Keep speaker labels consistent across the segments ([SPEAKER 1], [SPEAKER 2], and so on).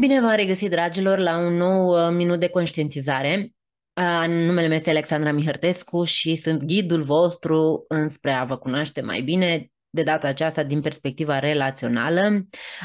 [SPEAKER 1] Bine v-am regăsit, dragilor, la un nou uh, minut de conștientizare. Uh, numele meu este Alexandra Mihărtescu și sunt ghidul vostru înspre a vă cunoaște mai bine de data aceasta din perspectiva relațională.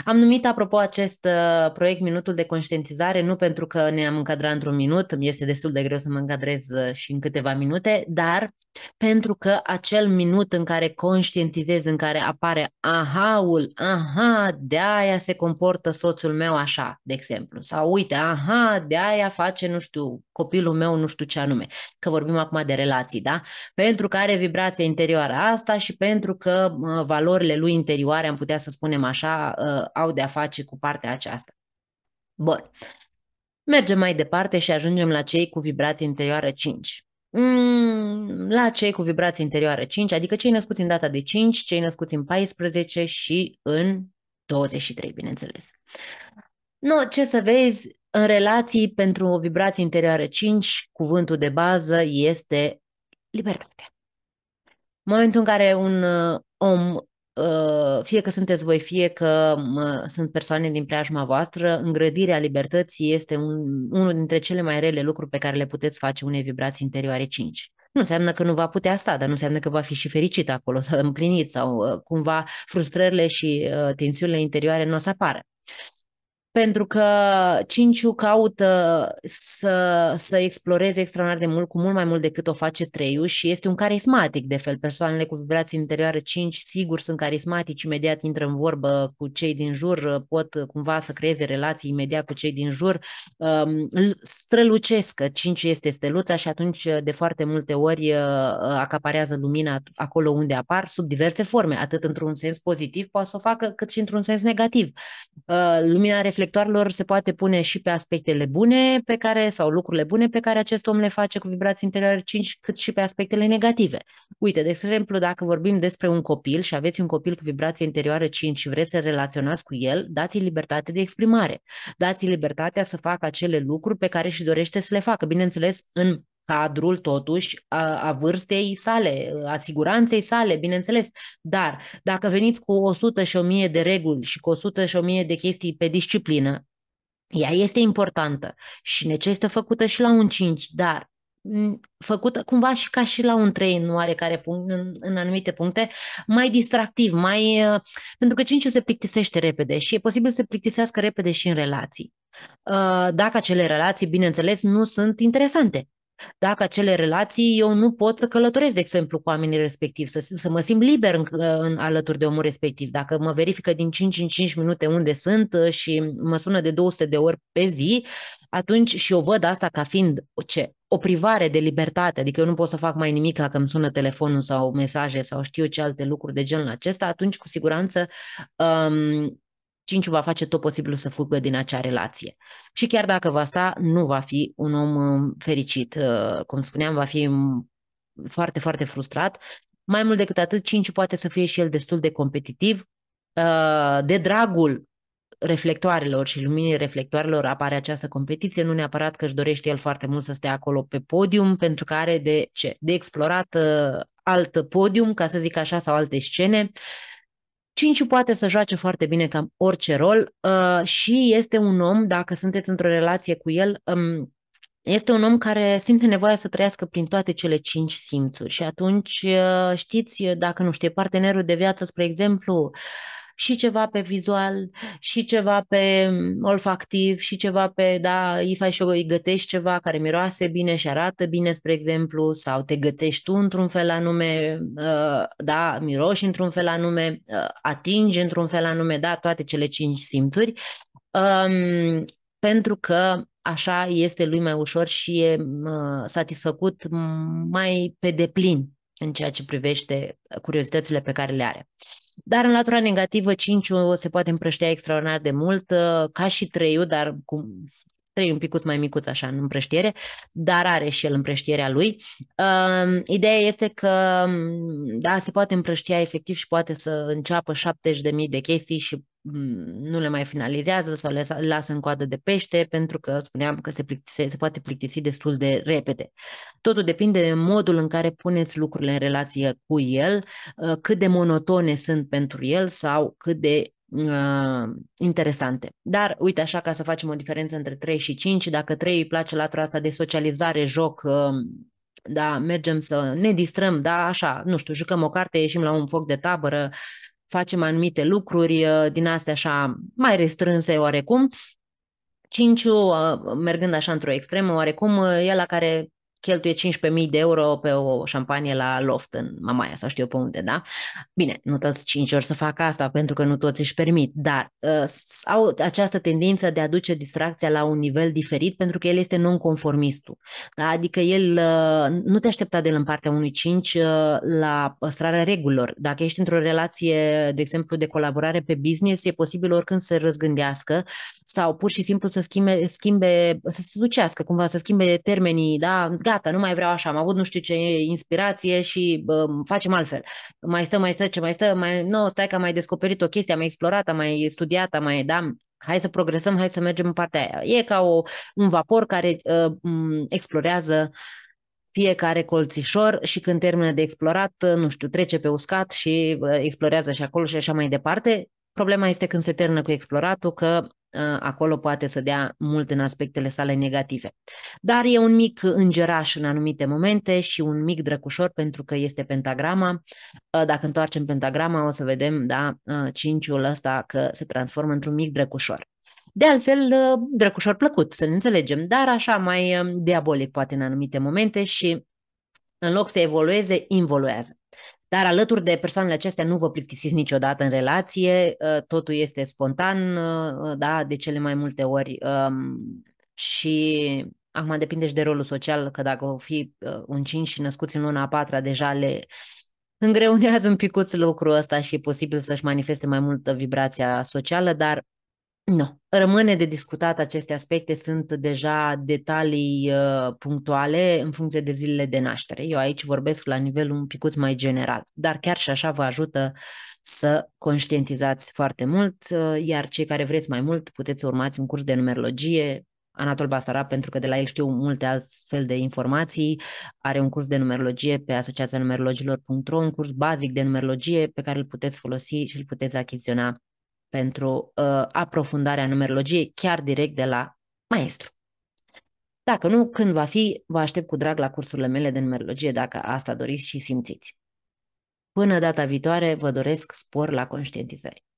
[SPEAKER 1] Am numit, apropo, acest uh, proiect Minutul de Conștientizare, nu pentru că ne-am încadrat într-un minut, este destul de greu să mă încadrez uh, și în câteva minute, dar pentru că acel minut în care conștientizez, în care apare aha-ul, aha, de aia se comportă soțul meu așa, de exemplu, sau uite, aha, de aia face, nu știu, copilul meu nu știu ce anume, că vorbim acum de relații, da? Pentru că are vibrația interioară asta și pentru că valorile lui interioare, am putea să spunem așa, ă, au de a face cu partea aceasta. Bun. Mergem mai departe și ajungem la cei cu vibrație interioară 5 mm, la cei cu vibrație interioară 5, adică cei născuți în data de 5, cei născuți în 14 și în 23, bineînțeles. Nu, ce să vezi, în relații, pentru o vibrație interioară 5, cuvântul de bază este libertatea. În momentul în care un uh, om, uh, fie că sunteți voi, fie că uh, sunt persoane din preajma voastră, îngrădirea libertății este un, unul dintre cele mai rele lucruri pe care le puteți face unei vibrații interioare 5. Nu înseamnă că nu va putea sta, dar nu înseamnă că va fi și fericit acolo sau împlinit sau cumva frustrările și tensiunile interioare nu o să apară pentru că Cinciu caută să, să exploreze extraordinar de mult, cu mult mai mult decât o face Treiu și este un carismatic de fel. Persoanele cu vibrații interioare cinci sigur sunt carismatici, imediat intră în vorbă cu cei din jur, pot cumva să creeze relații imediat cu cei din jur, um, strălucesc că Cinciu este steluța și atunci de foarte multe ori uh, acaparează lumina acolo unde apar, sub diverse forme, atât într-un sens pozitiv poate să o facă, cât și într-un sens negativ. Uh, lumina reflectoarelor se poate pune și pe aspectele bune pe care, sau lucrurile bune pe care acest om le face cu vibrații interioare 5, cât și pe aspectele negative. Uite, de exemplu, dacă vorbim despre un copil și aveți un copil cu vibrație interioară 5 și vreți să relaționați cu el, dați-i libertate de exprimare. Dați-i libertatea să facă acele lucruri pe care și dorește să le facă. Bineînțeles, în cadrul, totuși, a, a vârstei sale, a siguranței sale, bineînțeles. Dar dacă veniți cu 100 și 1000 de reguli și cu 100 și 1000 de chestii pe disciplină, ea este importantă și necesită făcută și la un 5, dar făcută cumva și ca și la un 3 în oarecare punct, în, în anumite puncte, mai distractiv, mai uh, pentru că 5 se plictisește repede și e posibil să se plictisească repede și în relații. Uh, dacă acele relații, bineînțeles, nu sunt interesante. Dacă acele relații, eu nu pot să călătoresc, de exemplu, cu oamenii respectiv să, să mă simt liber în, în, alături de omul respectiv. Dacă mă verifică din 5 în 5 minute unde sunt uh, și mă sună de 200 de ori pe zi, atunci și eu văd asta ca fiind ce? O privare de libertate, adică eu nu pot să fac mai nimic dacă îmi sună telefonul sau mesaje sau știu ce alte lucruri de genul acesta, atunci cu siguranță um, 5 va face tot posibilul să fugă din acea relație. Și chiar dacă va sta, nu va fi un om um, fericit. Uh, cum spuneam, va fi um, foarte, foarte frustrat. Mai mult decât atât, 5 poate să fie și el destul de competitiv. Uh, de dragul reflectoarelor și luminii reflectoarelor apare această competiție, nu neapărat că își dorește el foarte mult să stea acolo pe podium, pentru că are de ce? De explorat uh, alt podium, ca să zic așa, sau alte scene. Uh, Cinciu poate să joace foarte bine cam orice rol uh, și este un om, dacă sunteți într-o relație cu el, um, este un om care simte nevoia să trăiască prin toate cele cinci simțuri și atunci uh, știți, dacă nu știe, partenerul de viață, spre exemplu, uh, și ceva pe vizual, și ceva pe mm, olfactiv, și ceva pe, da, faci și îi gătești ceva care miroase bine și arată bine, spre exemplu, sau te gătești tu într-un fel anume, uh, da, miroși într-un fel anume, uh, atingi într-un fel anume, da, toate cele cinci simțuri, um, pentru că așa este lui mai ușor și e satisfăcut mai pe deplin în ceea ce privește curiozitățile pe care le are. Uh, dar în latura negativă, 5 se poate împrăștia extraordinar de mult, uh, ca și 3 dar cu trei un picuț mai micuț așa în împrăștiere, dar are și el împrăștierea lui. Uh, ideea este că da, se poate împrăștia efectiv și poate să înceapă 70.000 de chestii și mm, nu le mai finalizează sau le lasă în coadă de pește pentru că spuneam că se, plictise, se poate plictisi destul de repede. Totul depinde de modul în care puneți lucrurile în relație cu el, ă, cât de monotone sunt pentru el sau cât de uh, interesante. Dar, uite, așa ca să facem o diferență între 3 și 5, dacă 3 îi place latura asta de socializare, joc, uh, da, mergem să ne distrăm, da, așa, nu știu, jucăm o carte, ieșim la un foc de tabără, facem anumite lucruri uh, din astea așa mai restrânse oarecum. 5 uh, mergând așa într-o extremă, oarecum, uh, e la care cheltuie 15.000 de euro pe o șampanie la loft în Mamaia sau știu eu pe unde, da? Bine, nu toți cinci ori să facă asta pentru că nu toți își permit, dar uh, au această tendință de a duce distracția la un nivel diferit pentru că el este non-conformistul, da? Adică el uh, nu te aștepta de el în partea unui cinci uh, la păstrarea regulilor. Dacă ești într-o relație, de exemplu, de colaborare pe business, e posibil oricând să răzgândească sau pur și simplu să schimbe, schimbe să se ducească cumva, să schimbe termenii, da? gata, nu mai vreau așa, am avut nu știu ce inspirație și bă, facem altfel. Mai stă, mai stă, ce mai stă, mai... nu, stai că am mai descoperit o chestie, am mai explorat, am mai studiat, am mai, da, hai să progresăm, hai să mergem în partea aia. E ca o, un vapor care uh, explorează fiecare colțișor și când termină de explorat, nu știu, trece pe uscat și explorează și acolo și așa mai departe. Problema este când se termină cu exploratul, că Ă, acolo poate să dea mult în aspectele sale negative. Dar e un mic îngeraș în anumite momente și un mic drăcușor pentru că este pentagrama. Ă, dacă întoarcem pentagrama o să vedem, da, ă, cinciul ăsta că se transformă într-un mic drăcușor. De altfel, drăcușor plăcut, să ne înțelegem, dar așa mai diabolic poate în anumite momente și în loc să evolueze, involuează. Dar alături de persoanele acestea nu vă plictisiți niciodată în relație, ă, totul este spontan, ă, ă, da, de cele mai multe ori. Și acum depinde și de rolul social, că dacă o fi un 5 și născuți în luna a patra, deja le îngreunează un picuț lucrul ăsta și e posibil să-și manifeste mai multă vibrația socială, dar nu. Rămâne de discutat aceste aspecte, sunt deja detalii uh, punctuale în funcție de zilele de naștere. Eu aici vorbesc la nivel un picuț mai general, dar chiar și așa vă ajută să conștientizați foarte mult, uh, iar cei care vreți mai mult puteți să urmați un curs de numerologie, Anatol Basarab, pentru că de la el știu multe astfel de informații, are un curs de numerologie pe asociația numerologilor.ro, un curs bazic de numerologie pe care îl puteți folosi și îl puteți achiziționa pentru uh, aprofundarea numerologiei chiar direct de la maestru. Dacă nu, când va fi, vă aștept cu drag la cursurile mele de numerologie dacă asta doriți și simțiți. Până data viitoare, vă doresc spor la conștientizări.